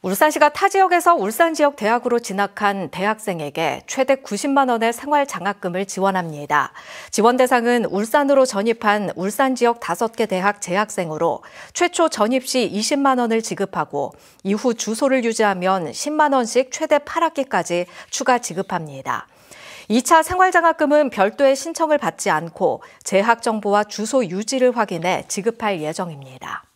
울산시가 타 지역에서 울산 지역 대학으로 진학한 대학생에게 최대 90만 원의 생활 장학금을 지원합니다. 지원 대상은 울산으로 전입한 울산 지역 5개 대학 재학생으로 최초 전입 시 20만 원을 지급하고 이후 주소를 유지하면 10만 원씩 최대 8학기까지 추가 지급합니다. 2차 생활장학금은 별도의 신청을 받지 않고 재학 정보와 주소 유지를 확인해 지급할 예정입니다.